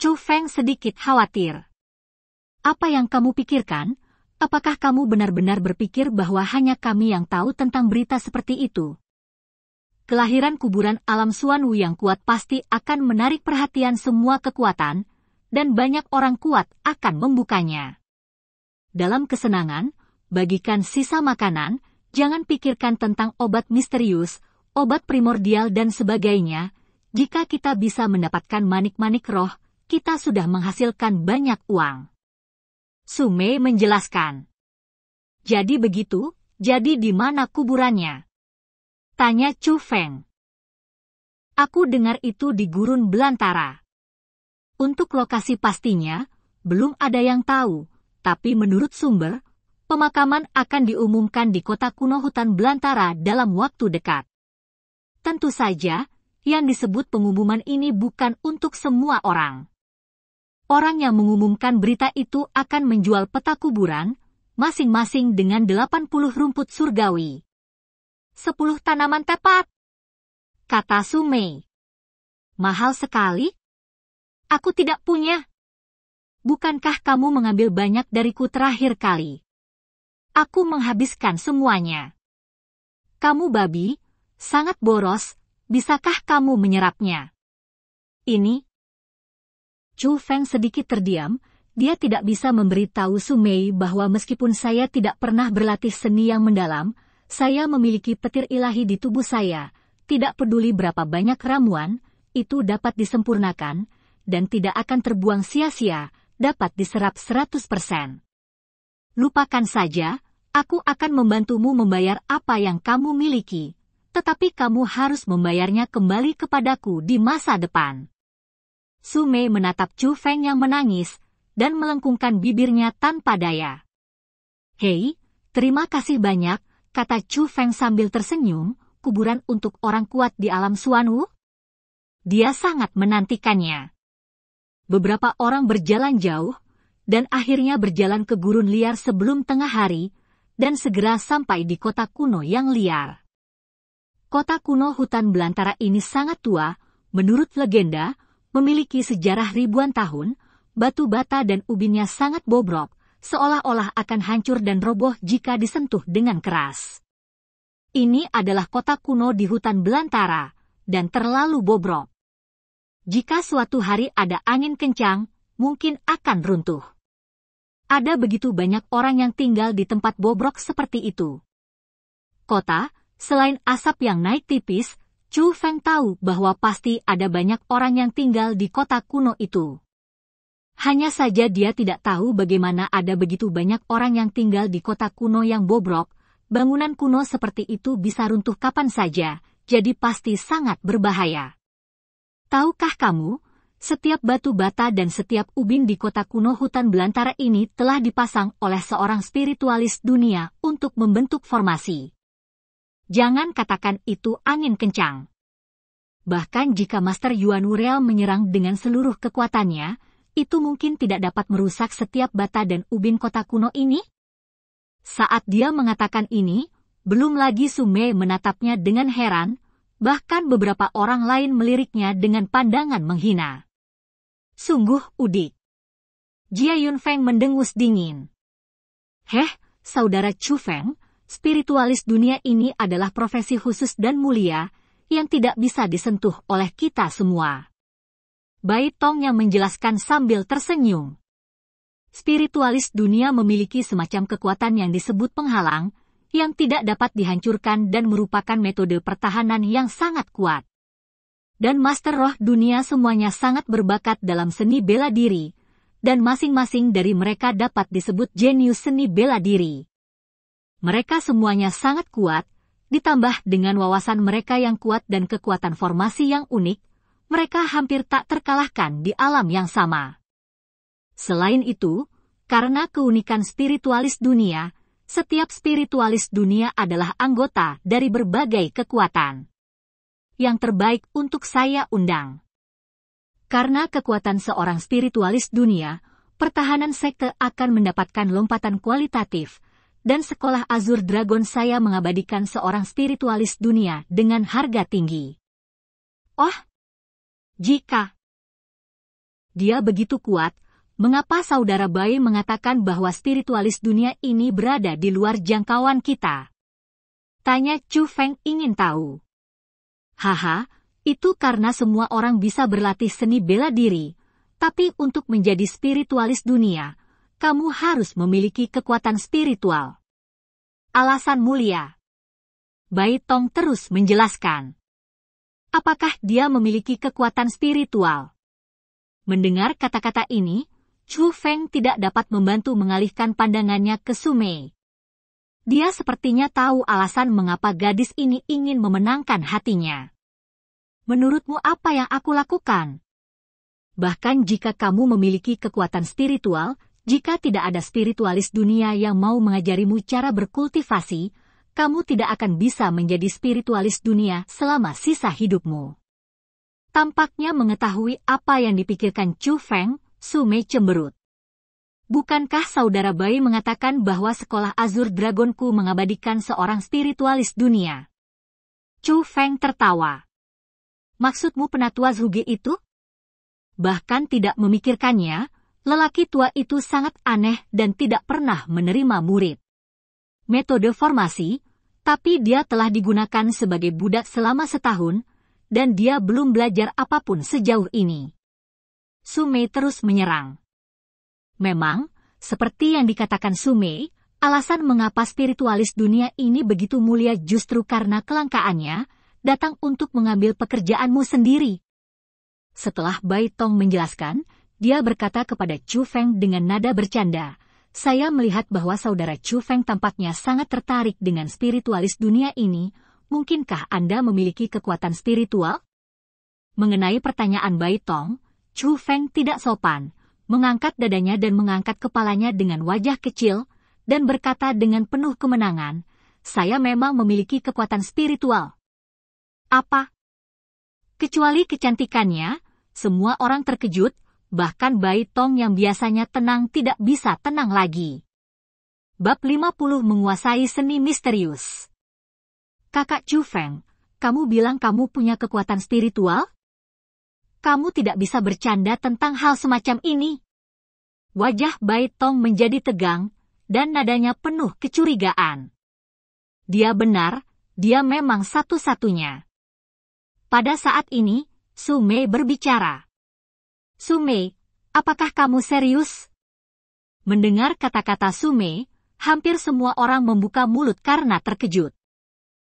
Chu Feng sedikit khawatir. Apa yang kamu pikirkan? Apakah kamu benar-benar berpikir bahwa hanya kami yang tahu tentang berita seperti itu? Kelahiran kuburan alam Suan Wu yang kuat pasti akan menarik perhatian semua kekuatan, dan banyak orang kuat akan membukanya. Dalam kesenangan, bagikan sisa makanan, jangan pikirkan tentang obat misterius, obat primordial dan sebagainya, jika kita bisa mendapatkan manik-manik roh, kita sudah menghasilkan banyak uang. Sume menjelaskan. Jadi begitu, jadi di mana kuburannya? Tanya Chu Feng. Aku dengar itu di gurun belantara. Untuk lokasi pastinya, belum ada yang tahu, tapi menurut sumber, pemakaman akan diumumkan di kota kuno hutan belantara dalam waktu dekat. Tentu saja, yang disebut pengumuman ini bukan untuk semua orang. Orang yang mengumumkan berita itu akan menjual peta kuburan, masing-masing dengan 80 rumput surgawi. sepuluh tanaman tepat, kata Sumei. Mahal sekali? Aku tidak punya. Bukankah kamu mengambil banyak dariku terakhir kali? Aku menghabiskan semuanya. Kamu babi, sangat boros, Bisakah kamu menyerapnya? Ini? Chu Feng sedikit terdiam, dia tidak bisa memberitahu Sumei bahwa meskipun saya tidak pernah berlatih seni yang mendalam, saya memiliki petir ilahi di tubuh saya, tidak peduli berapa banyak ramuan, itu dapat disempurnakan, dan tidak akan terbuang sia-sia, dapat diserap 100%. Lupakan saja, aku akan membantumu membayar apa yang kamu miliki, tetapi kamu harus membayarnya kembali kepadaku di masa depan. Sume menatap Chu Feng yang menangis dan melengkungkan bibirnya tanpa daya. Hei, terima kasih banyak, kata Chu Feng sambil tersenyum, kuburan untuk orang kuat di alam Suanwu? Dia sangat menantikannya. Beberapa orang berjalan jauh, dan akhirnya berjalan ke gurun liar sebelum tengah hari, dan segera sampai di kota kuno yang liar. Kota kuno hutan belantara ini sangat tua, menurut legenda, memiliki sejarah ribuan tahun, batu bata dan ubinnya sangat bobrok, seolah-olah akan hancur dan roboh jika disentuh dengan keras. Ini adalah kota kuno di hutan belantara, dan terlalu bobrok. Jika suatu hari ada angin kencang, mungkin akan runtuh. Ada begitu banyak orang yang tinggal di tempat bobrok seperti itu. Kota, Selain asap yang naik tipis, Chu Feng tahu bahwa pasti ada banyak orang yang tinggal di kota kuno itu. Hanya saja dia tidak tahu bagaimana ada begitu banyak orang yang tinggal di kota kuno yang bobrok, bangunan kuno seperti itu bisa runtuh kapan saja, jadi pasti sangat berbahaya. Tahukah kamu, setiap batu bata dan setiap ubin di kota kuno hutan belantara ini telah dipasang oleh seorang spiritualis dunia untuk membentuk formasi jangan katakan itu angin kencang. Bahkan jika Master Yuan Wurel menyerang dengan seluruh kekuatannya, itu mungkin tidak dapat merusak setiap bata dan ubin kota kuno ini? Saat dia mengatakan ini, belum lagi Sume menatapnya dengan heran, bahkan beberapa orang lain meliriknya dengan pandangan menghina. Sungguh udik. Jia Yunfeng mendengus dingin. Heh, saudara Chu Feng, spiritualis dunia ini adalah profesi khusus dan mulia yang tidak bisa disentuh oleh kita semua. Bai Tong yang menjelaskan sambil tersenyum. Spiritualis dunia memiliki semacam kekuatan yang disebut penghalang, yang tidak dapat dihancurkan dan merupakan metode pertahanan yang sangat kuat. Dan master roh dunia semuanya sangat berbakat dalam seni bela diri, dan masing-masing dari mereka dapat disebut jenius seni bela diri. Mereka semuanya sangat kuat, ditambah dengan wawasan mereka yang kuat dan kekuatan formasi yang unik, mereka hampir tak terkalahkan di alam yang sama. Selain itu, karena keunikan spiritualis dunia, setiap spiritualis dunia adalah anggota dari berbagai kekuatan. Yang terbaik untuk saya undang. Karena kekuatan seorang spiritualis dunia, pertahanan sekte akan mendapatkan lompatan kualitatif, dan sekolah Azur Dragon saya mengabadikan seorang spiritualis dunia dengan harga tinggi. Oh, jika dia begitu kuat, mengapa saudara Bayi mengatakan bahwa spiritualis dunia ini berada di luar jangkauan kita? Tanya Chu Feng ingin tahu. Haha, itu karena semua orang bisa berlatih seni bela diri, tapi untuk menjadi spiritualis dunia, kamu harus memiliki kekuatan spiritual. Alasan mulia. Bai Tong terus menjelaskan. Apakah dia memiliki kekuatan spiritual? Mendengar kata-kata ini, Chu Feng tidak dapat membantu mengalihkan pandangannya ke Sumei. Dia sepertinya tahu alasan mengapa gadis ini ingin memenangkan hatinya. Menurutmu apa yang aku lakukan? Bahkan jika kamu memiliki kekuatan spiritual, jika tidak ada spiritualis dunia yang mau mengajarimu cara berkultivasi, kamu tidak akan bisa menjadi spiritualis dunia selama sisa hidupmu. Tampaknya mengetahui apa yang dipikirkan Chu Feng, Su Mei cemberut. Bukankah saudara bayi mengatakan bahwa sekolah Azur Dragonku mengabadikan seorang spiritualis dunia? Chu Feng tertawa. Maksudmu penatua Zhuge itu? Bahkan tidak memikirkannya, lelaki tua itu sangat aneh dan tidak pernah menerima murid. Metode formasi, tapi dia telah digunakan sebagai budak selama setahun, dan dia belum belajar apapun sejauh ini. Sumei terus menyerang. Memang, seperti yang dikatakan Sumei, alasan mengapa spiritualis dunia ini begitu mulia justru karena kelangkaannya, datang untuk mengambil pekerjaanmu sendiri. Setelah Bai Tong menjelaskan, dia berkata kepada Chu Feng dengan nada bercanda, saya melihat bahwa saudara Chu Feng tampaknya sangat tertarik dengan spiritualis dunia ini, mungkinkah Anda memiliki kekuatan spiritual? Mengenai pertanyaan Bai Tong, Chu Feng tidak sopan, mengangkat dadanya dan mengangkat kepalanya dengan wajah kecil, dan berkata dengan penuh kemenangan, saya memang memiliki kekuatan spiritual. Apa? Kecuali kecantikannya, semua orang terkejut bahkan Bai Tong yang biasanya tenang tidak bisa tenang lagi. Bab 50 menguasai seni misterius. Kakak Chu Feng, kamu bilang kamu punya kekuatan spiritual? Kamu tidak bisa bercanda tentang hal semacam ini. Wajah Bai Tong menjadi tegang, dan nadanya penuh kecurigaan. Dia benar, dia memang satu-satunya. Pada saat ini, Sume berbicara. Sume, apakah kamu serius? Mendengar kata-kata Sume, hampir semua orang membuka mulut karena terkejut.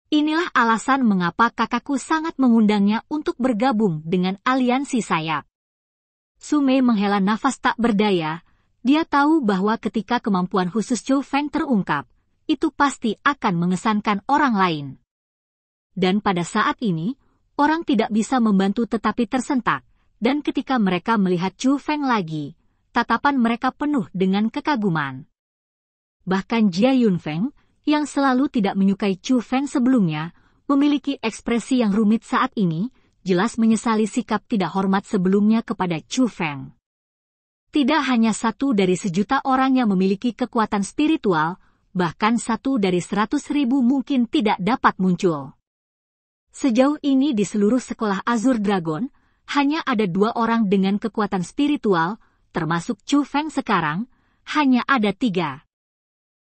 Inilah alasan mengapa kakakku sangat mengundangnya untuk bergabung dengan aliansi saya. Sume menghela nafas tak berdaya. Dia tahu bahwa ketika kemampuan khusus Chou Feng terungkap, itu pasti akan mengesankan orang lain. Dan pada saat ini, orang tidak bisa membantu tetapi tersentak dan ketika mereka melihat Chu Feng lagi, tatapan mereka penuh dengan kekaguman. Bahkan Jia Yunfeng, yang selalu tidak menyukai Chu Feng sebelumnya, memiliki ekspresi yang rumit saat ini, jelas menyesali sikap tidak hormat sebelumnya kepada Chu Feng. Tidak hanya satu dari sejuta orang yang memiliki kekuatan spiritual, bahkan satu dari seratus ribu mungkin tidak dapat muncul. Sejauh ini di seluruh sekolah Azur Dragon, hanya ada dua orang dengan kekuatan spiritual, termasuk Chu Feng sekarang, hanya ada tiga.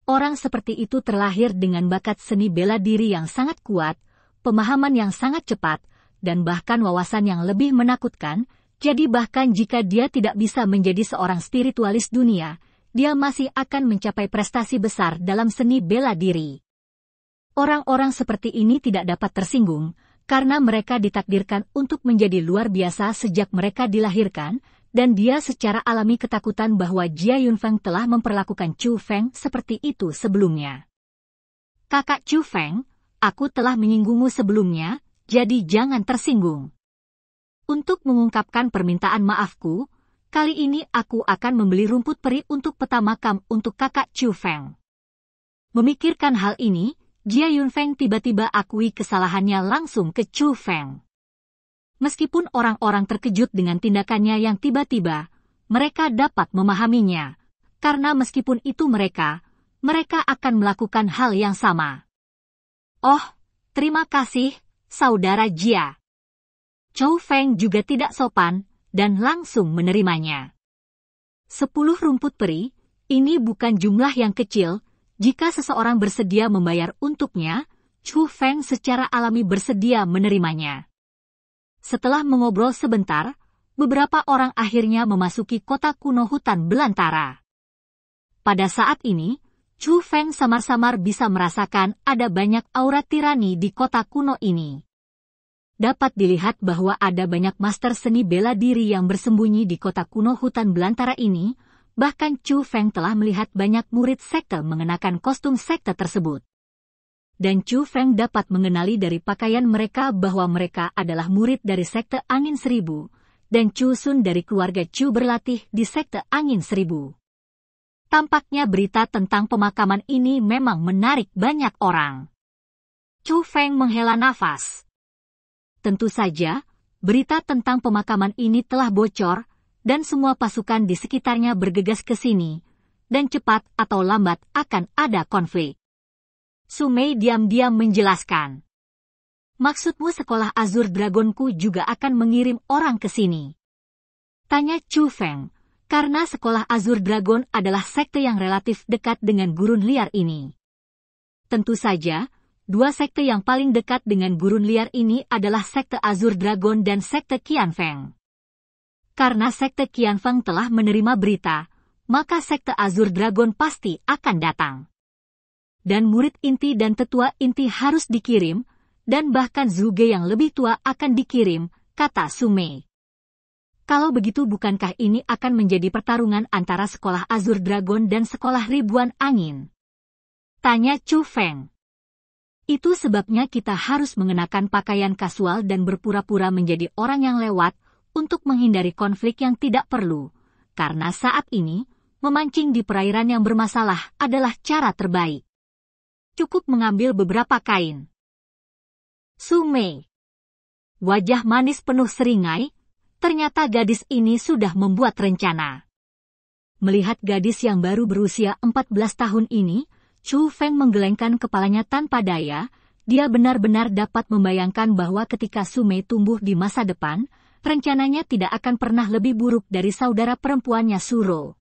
Orang seperti itu terlahir dengan bakat seni bela diri yang sangat kuat, pemahaman yang sangat cepat, dan bahkan wawasan yang lebih menakutkan, jadi bahkan jika dia tidak bisa menjadi seorang spiritualis dunia, dia masih akan mencapai prestasi besar dalam seni bela diri. Orang-orang seperti ini tidak dapat tersinggung, karena mereka ditakdirkan untuk menjadi luar biasa sejak mereka dilahirkan, dan dia secara alami ketakutan bahwa Jia Yunfeng telah memperlakukan Chu Feng seperti itu sebelumnya. Kakak Chu Feng, aku telah menyinggungmu sebelumnya, jadi jangan tersinggung. Untuk mengungkapkan permintaan maafku, kali ini aku akan membeli rumput peri untuk peta makam untuk kakak Chu Feng. Memikirkan hal ini, Jia Yunfeng tiba-tiba akui kesalahannya langsung ke Chu Feng. Meskipun orang-orang terkejut dengan tindakannya yang tiba-tiba, mereka dapat memahaminya. Karena meskipun itu mereka, mereka akan melakukan hal yang sama. Oh, terima kasih, Saudara Jia. Chou Feng juga tidak sopan dan langsung menerimanya. Sepuluh rumput peri, ini bukan jumlah yang kecil, jika seseorang bersedia membayar untuknya, Chu Feng secara alami bersedia menerimanya. Setelah mengobrol sebentar, beberapa orang akhirnya memasuki kota kuno hutan belantara. Pada saat ini, Chu Feng samar-samar bisa merasakan ada banyak aura tirani di kota kuno ini. Dapat dilihat bahwa ada banyak master seni bela diri yang bersembunyi di kota kuno hutan belantara ini, Bahkan Chu Feng telah melihat banyak murid sekte mengenakan kostum sekte tersebut. Dan Chu Feng dapat mengenali dari pakaian mereka bahwa mereka adalah murid dari sekte Angin Seribu, dan Chu Sun dari keluarga Chu berlatih di sekte Angin Seribu. Tampaknya berita tentang pemakaman ini memang menarik banyak orang. Chu Feng menghela nafas. Tentu saja, berita tentang pemakaman ini telah bocor, dan semua pasukan di sekitarnya bergegas ke sini, dan cepat atau lambat akan ada konflik. Sumei diam-diam menjelaskan. Maksudmu sekolah Azur Dragonku juga akan mengirim orang ke sini? Tanya Chu Feng, karena sekolah Azur Dragon adalah sekte yang relatif dekat dengan gurun liar ini. Tentu saja, dua sekte yang paling dekat dengan gurun liar ini adalah sekte Azur Dragon dan sekte Qian Feng. Karena sekte Qianfang telah menerima berita, maka sekte Azur Dragon pasti akan datang. Dan murid inti dan tetua inti harus dikirim, dan bahkan Zuge yang lebih tua akan dikirim, kata Sumei. Kalau begitu bukankah ini akan menjadi pertarungan antara sekolah Azur Dragon dan sekolah ribuan angin? Tanya Chu Feng. Itu sebabnya kita harus mengenakan pakaian kasual dan berpura-pura menjadi orang yang lewat, untuk menghindari konflik yang tidak perlu, karena saat ini memancing di perairan yang bermasalah adalah cara terbaik. Cukup mengambil beberapa kain. Sumei. Wajah manis penuh seringai, ternyata gadis ini sudah membuat rencana. Melihat gadis yang baru berusia 14 tahun ini, Chu Feng menggelengkan kepalanya tanpa daya, dia benar-benar dapat membayangkan bahwa ketika Sumei tumbuh di masa depan, rencananya tidak akan pernah lebih buruk dari saudara perempuannya Suro.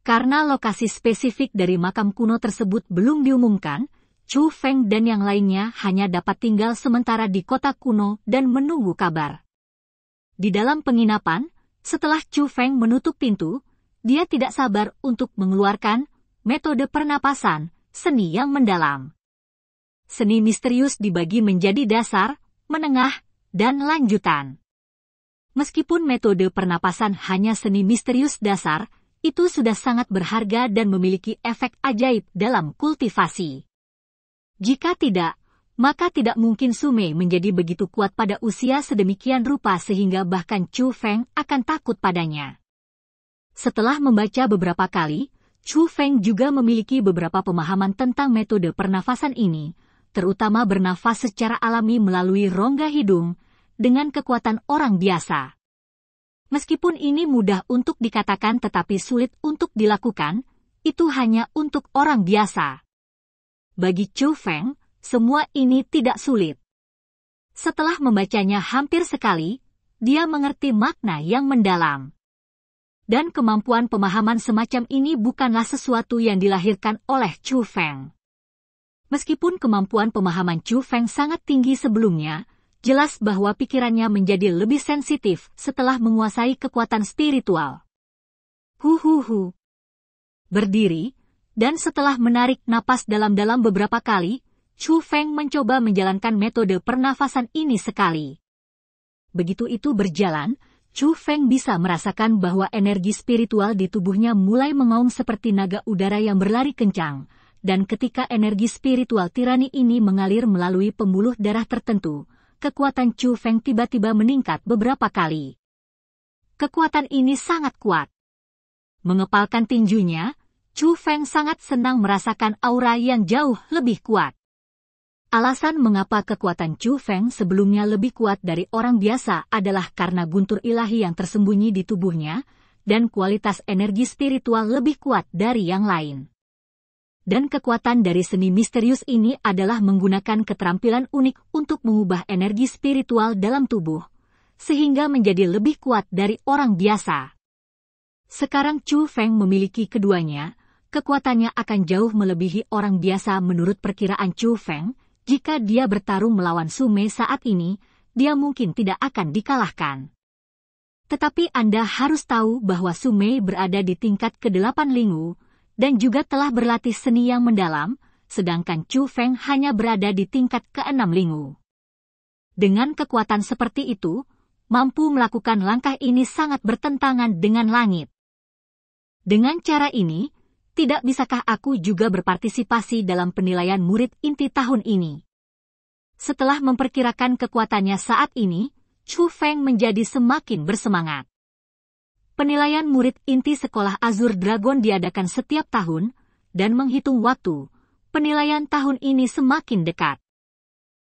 Karena lokasi spesifik dari makam kuno tersebut belum diumumkan, Chu Feng dan yang lainnya hanya dapat tinggal sementara di kota kuno dan menunggu kabar. Di dalam penginapan, setelah Chu Feng menutup pintu, dia tidak sabar untuk mengeluarkan metode pernapasan, seni yang mendalam. Seni misterius dibagi menjadi dasar, menengah, dan lanjutan. Meskipun metode pernapasan hanya seni misterius dasar, itu sudah sangat berharga dan memiliki efek ajaib dalam kultivasi. Jika tidak, maka tidak mungkin Sume menjadi begitu kuat pada usia sedemikian rupa sehingga bahkan Chu Feng akan takut padanya. Setelah membaca beberapa kali, Chu Feng juga memiliki beberapa pemahaman tentang metode pernafasan ini, terutama bernafas secara alami melalui rongga hidung, dengan kekuatan orang biasa. Meskipun ini mudah untuk dikatakan tetapi sulit untuk dilakukan, itu hanya untuk orang biasa. Bagi Chu Feng, semua ini tidak sulit. Setelah membacanya hampir sekali, dia mengerti makna yang mendalam dan kemampuan pemahaman semacam ini bukanlah sesuatu yang dilahirkan oleh Chu Feng. Meskipun kemampuan pemahaman Chu Feng sangat tinggi sebelumnya, jelas bahwa pikirannya menjadi lebih sensitif setelah menguasai kekuatan spiritual. Huhuhu. Berdiri, dan setelah menarik napas dalam-dalam beberapa kali, Chu Feng mencoba menjalankan metode pernafasan ini sekali. Begitu itu berjalan, Chu Feng bisa merasakan bahwa energi spiritual di tubuhnya mulai mengaum seperti naga udara yang berlari kencang, dan ketika energi spiritual tirani ini mengalir melalui pembuluh darah tertentu, kekuatan Chu Feng tiba-tiba meningkat beberapa kali. Kekuatan ini sangat kuat. Mengepalkan tinjunya, Chu Feng sangat senang merasakan aura yang jauh lebih kuat. Alasan mengapa kekuatan Chu Feng sebelumnya lebih kuat dari orang biasa adalah karena guntur ilahi yang tersembunyi di tubuhnya, dan kualitas energi spiritual lebih kuat dari yang lain dan kekuatan dari seni misterius ini adalah menggunakan keterampilan unik untuk mengubah energi spiritual dalam tubuh, sehingga menjadi lebih kuat dari orang biasa. Sekarang Chu Feng memiliki keduanya, kekuatannya akan jauh melebihi orang biasa menurut perkiraan Chu Feng, jika dia bertarung melawan Sume saat ini, dia mungkin tidak akan dikalahkan. Tetapi Anda harus tahu bahwa Sume berada di tingkat ke-8 Lingu, dan juga telah berlatih seni yang mendalam, sedangkan Chu Feng hanya berada di tingkat keenam Lingu. Dengan kekuatan seperti itu, mampu melakukan langkah ini sangat bertentangan dengan langit. Dengan cara ini, tidak bisakah aku juga berpartisipasi dalam penilaian murid inti tahun ini? Setelah memperkirakan kekuatannya saat ini, Chu Feng menjadi semakin bersemangat. Penilaian murid inti sekolah Azur Dragon diadakan setiap tahun, dan menghitung waktu, penilaian tahun ini semakin dekat.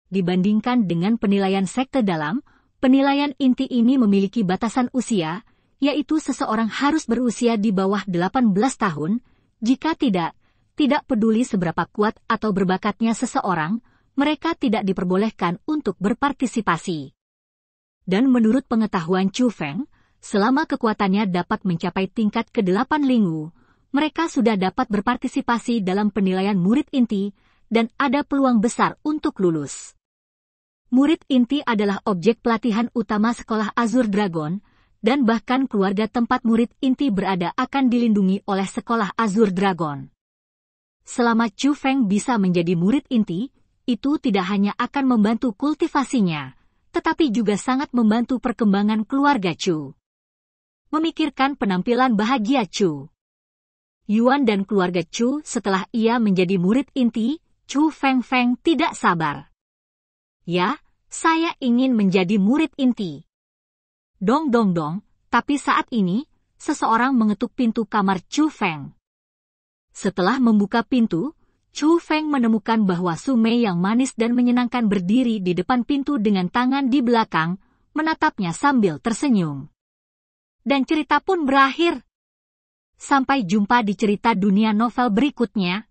Dibandingkan dengan penilaian sekte dalam, penilaian inti ini memiliki batasan usia, yaitu seseorang harus berusia di bawah 18 tahun, jika tidak, tidak peduli seberapa kuat atau berbakatnya seseorang, mereka tidak diperbolehkan untuk berpartisipasi. Dan menurut pengetahuan Chu Feng, selama kekuatannya dapat mencapai tingkat ke-8 linggu, mereka sudah dapat berpartisipasi dalam penilaian murid inti dan ada peluang besar untuk lulus. Murid inti adalah objek pelatihan utama sekolah Azur Dragon, dan bahkan keluarga tempat murid inti berada akan dilindungi oleh sekolah Azur Dragon. Selama Chu Feng bisa menjadi murid inti, itu tidak hanya akan membantu kultivasinya, tetapi juga sangat membantu perkembangan keluarga Chu memikirkan penampilan bahagia Chu. Yuan dan keluarga Chu setelah ia menjadi murid inti, Chu Feng Feng tidak sabar. Ya, saya ingin menjadi murid inti. Dong dong dong, tapi saat ini, seseorang mengetuk pintu kamar Chu Feng. Setelah membuka pintu, Chu Feng menemukan bahwa Su Mei yang manis dan menyenangkan berdiri di depan pintu dengan tangan di belakang, menatapnya sambil tersenyum dan cerita pun berakhir. Sampai jumpa di cerita dunia novel berikutnya.